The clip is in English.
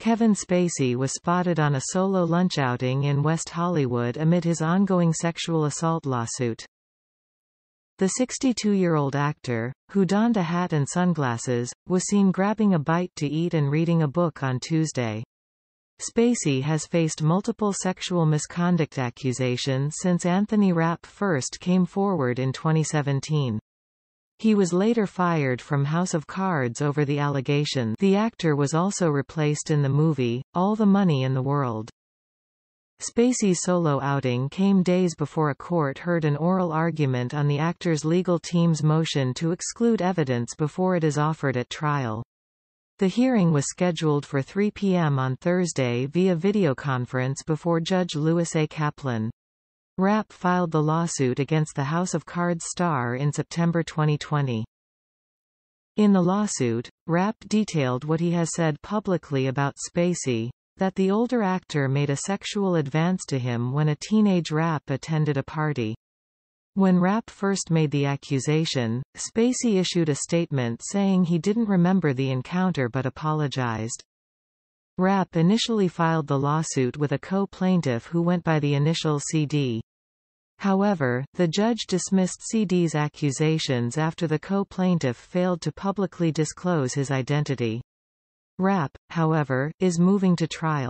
Kevin Spacey was spotted on a solo lunch outing in West Hollywood amid his ongoing sexual assault lawsuit. The 62-year-old actor, who donned a hat and sunglasses, was seen grabbing a bite to eat and reading a book on Tuesday. Spacey has faced multiple sexual misconduct accusations since Anthony Rapp first came forward in 2017. He was later fired from House of Cards over the allegation the actor was also replaced in the movie, All the Money in the World. Spacey's solo outing came days before a court heard an oral argument on the actor's legal team's motion to exclude evidence before it is offered at trial. The hearing was scheduled for 3 p.m. on Thursday via videoconference before Judge Louis A. Kaplan. Rapp filed the lawsuit against the House of Cards star in September 2020. In the lawsuit, Rapp detailed what he has said publicly about Spacey, that the older actor made a sexual advance to him when a teenage Rapp attended a party. When Rapp first made the accusation, Spacey issued a statement saying he didn't remember the encounter but apologized. Rapp initially filed the lawsuit with a co-plaintiff who went by the initial CD. However, the judge dismissed CD's accusations after the co-plaintiff failed to publicly disclose his identity. Rapp, however, is moving to trial.